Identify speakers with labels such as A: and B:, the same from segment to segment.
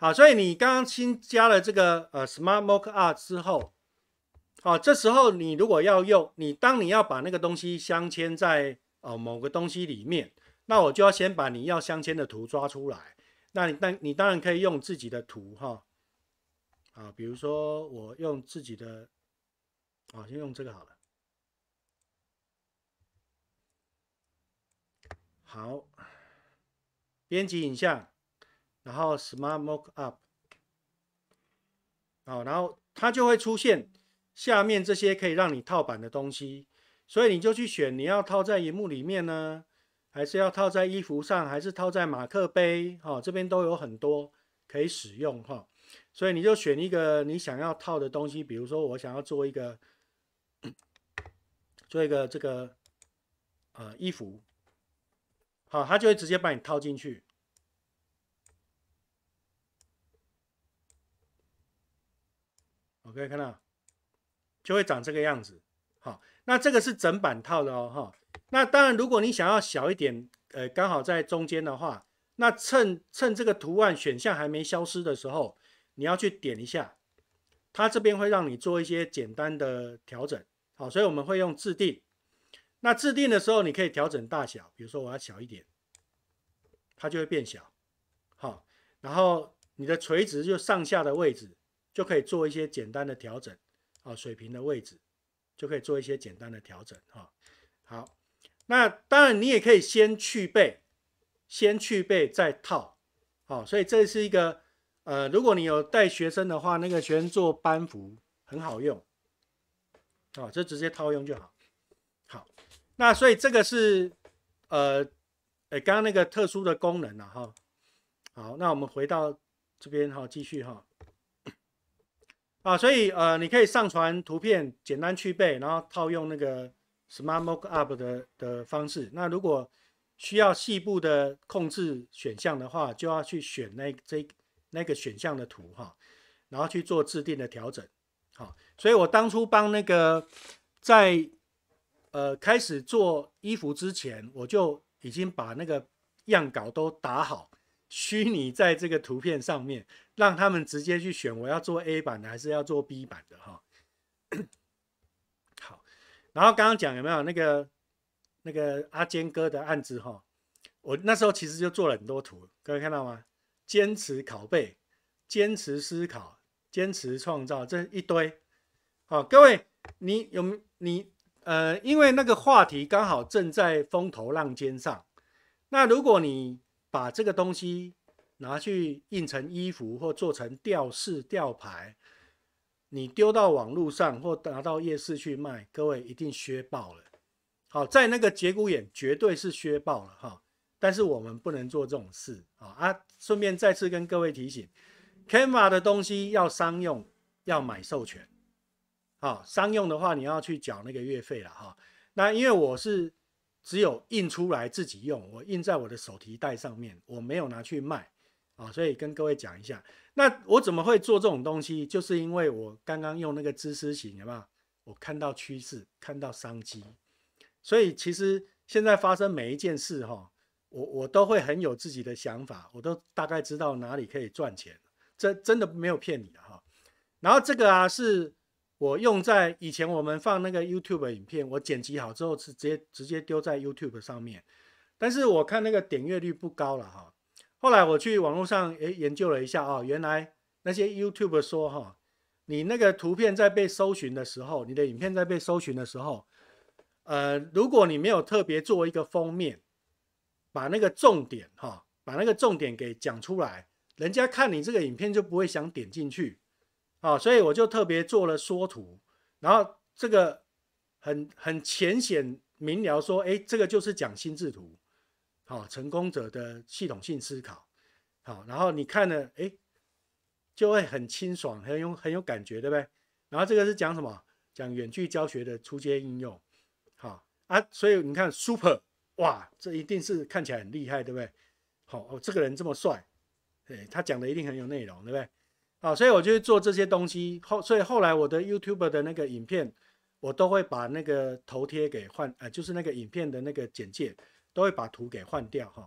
A: 好，所以你刚刚新加了这个呃，Smart m o c k Art 之后，好，这时候你如果要用，你当你要把那个东西镶嵌在呃某个东西里面，那我就要先把你要镶嵌的图抓出来。那你，当你当然可以用自己的图哈，啊，比如说我用自己的，啊，先用这个好了。好，编辑影像。然后 smart mock up，哦，然后它就会出现下面这些可以让你套版的东西，所以你就去选你要套在荧幕里面呢，还是要套在衣服上，还是套在马克杯，哈，这边都有很多可以使用哈，所以你就选一个你想要套的东西，比如说我想要做一个做一个这个呃衣服，好，它就会直接把你套进去。可以看到，就会长这个样子。好，那这个是整版套的哦，哈。那当然，如果你想要小一点，呃，刚好在中间的话，那趁趁这个图案选项还没消失的时候，你要去点一下，它这边会让你做一些简单的调整。好，所以我们会用自定。那自定的时候，你可以调整大小，比如说我要小一点，它就会变小。好，然后你的垂直就上下的位置。就可以做一些简单的调整，啊，水平的位置就可以做一些简单的调整，啊，好，那当然你也可以先去背，先去背再套，好，所以这是一个，呃，如果你有带学生的话，那个学生做班服很好用，啊，就直接套用就好，好，那所以这个是，呃，哎，刚刚那个特殊的功能了哈，好，那我们回到这边哈，继续哈。啊，所以呃，你可以上传图片，简单去背，然后套用那个 smart mock up 的的方式。那如果需要细部的控制选项的话，就要去选那这那个选项的图哈，然后去做制定的调整。好，所以我当初帮那个在呃开始做衣服之前，我就已经把那个样稿都打好。虚拟在这个图片上面，让他们直接去选我要做 A 版的还是要做 B 版的哈。好，然后刚刚讲有没有那个那个阿坚哥的案子哈？我那时候其实就做了很多图，各位看到吗？坚持拷贝，坚持思考，坚持创造这一堆。好，各位，你有你呃，因为那个话题刚好正在风头浪尖上，那如果你。把这个东西拿去印成衣服或做成吊饰、吊牌，你丢到网络上或拿到夜市去卖，各位一定削爆了。好，在那个节骨眼绝对是削爆了哈。但是我们不能做这种事啊！啊，顺便再次跟各位提醒，Canva 的东西要商用要买授权。好，商用的话你要去缴那个月费了哈。那因为我是。只有印出来自己用，我印在我的手提袋上面，我没有拿去卖啊，所以跟各位讲一下，那我怎么会做这种东西？就是因为我刚刚用那个知识型，好不好？我看到趋势，看到商机，所以其实现在发生每一件事，哈，我我都会很有自己的想法，我都大概知道哪里可以赚钱，这真的没有骗你的哈。然后这个啊是。我用在以前我们放那个 YouTube 影片，我剪辑好之后是直接直接丢在 YouTube 上面，但是我看那个点阅率不高了哈。后来我去网络上诶研究了一下啊，原来那些 YouTube 说哈，你那个图片在被搜寻的时候，你的影片在被搜寻的时候，呃，如果你没有特别做一个封面，把那个重点哈，把那个重点给讲出来，人家看你这个影片就不会想点进去。啊，所以我就特别做了缩图，然后这个很很浅显明了，说，哎，这个就是讲心智图，好，成功者的系统性思考，好，然后你看了，哎，就会很清爽，很有很有感觉，对不对？然后这个是讲什么？讲远距教学的出街应用，好啊，所以你看 Super，哇，这一定是看起来很厉害，对不对？好哦，这个人这么帅，对他讲的一定很有内容，对不对？啊，所以我就会做这些东西。后所以后来我的 YouTube 的那个影片，我都会把那个头贴给换，呃，就是那个影片的那个简介都会把图给换掉哈。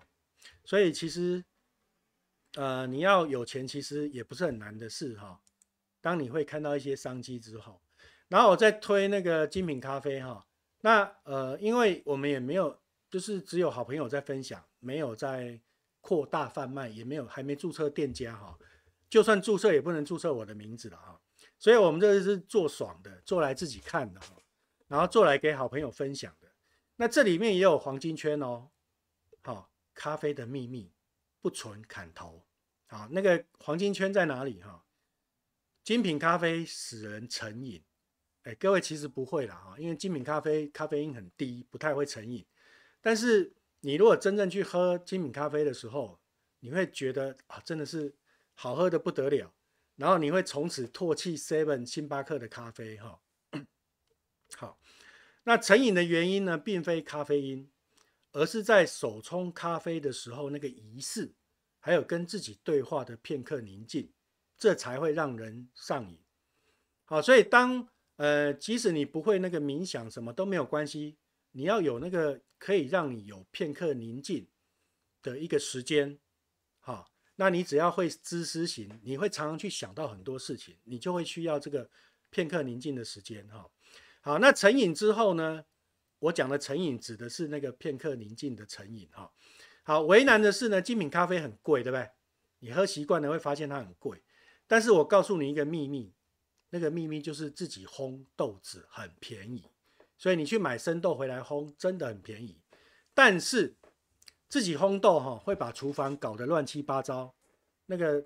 A: 所以其实，呃，你要有钱其实也不是很难的事哈。当你会看到一些商机之后，然后我在推那个精品咖啡哈。那呃，因为我们也没有，就是只有好朋友在分享，没有在扩大贩卖，也没有还没注册店家哈。就算注册也不能注册我的名字了哈，所以，我们这个是做爽的，做来自己看的，哈、然后做来给好朋友分享的。那这里面也有黄金圈哦。好，咖啡的秘密不纯砍头。好，那个黄金圈在哪里？哈，精品咖啡使人成瘾。哎，各位其实不会啦，哈，因为精品咖啡咖啡因很低，不太会成瘾。但是你如果真正去喝精品咖啡的时候，你会觉得啊，真的是。好喝的不得了，然后你会从此唾弃 Seven 星巴克的咖啡哈。好，那成瘾的原因呢，并非咖啡因，而是在手冲咖啡的时候那个仪式，还有跟自己对话的片刻宁静，这才会让人上瘾。好，所以当呃，即使你不会那个冥想什么都没有关系，你要有那个可以让你有片刻宁静的一个时间。那你只要会知思行，你会常常去想到很多事情，你就会需要这个片刻宁静的时间哈。好，那成瘾之后呢？我讲的成瘾指的是那个片刻宁静的成瘾哈。好，为难的是呢，精品咖啡很贵，对不对？你喝习惯了会发现它很贵。但是我告诉你一个秘密，那个秘密就是自己烘豆子很便宜，所以你去买生豆回来烘，真的很便宜。但是自己烘豆哈，会把厨房搞得乱七八糟，那个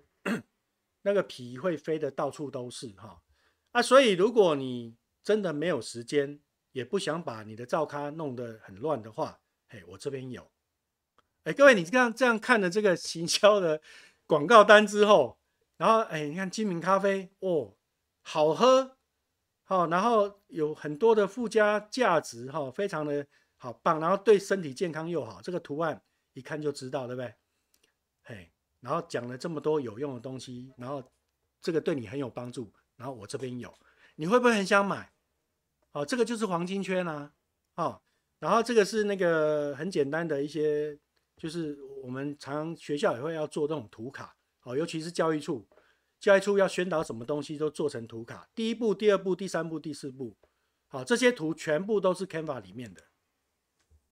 A: 那个皮会飞的到处都是哈。啊，所以如果你真的没有时间，也不想把你的灶咖弄得很乱的话，嘿，我这边有。哎，各位，你这样这样看了这个行销的广告单之后，然后哎，你看金明咖啡哦，好喝，好，然后有很多的附加价值哈，非常的好棒，然后对身体健康又好，这个图案。一看就知道，对不对？嘿，然后讲了这么多有用的东西，然后这个对你很有帮助，然后我这边有，你会不会很想买？哦，这个就是黄金圈啊，哦，然后这个是那个很简单的一些，就是我们常学校也会要做这种图卡，哦，尤其是教育处，教育处要宣导什么东西都做成图卡，第一步、第二步、第三步、第四步，好，这些图全部都是 Canva 里面的。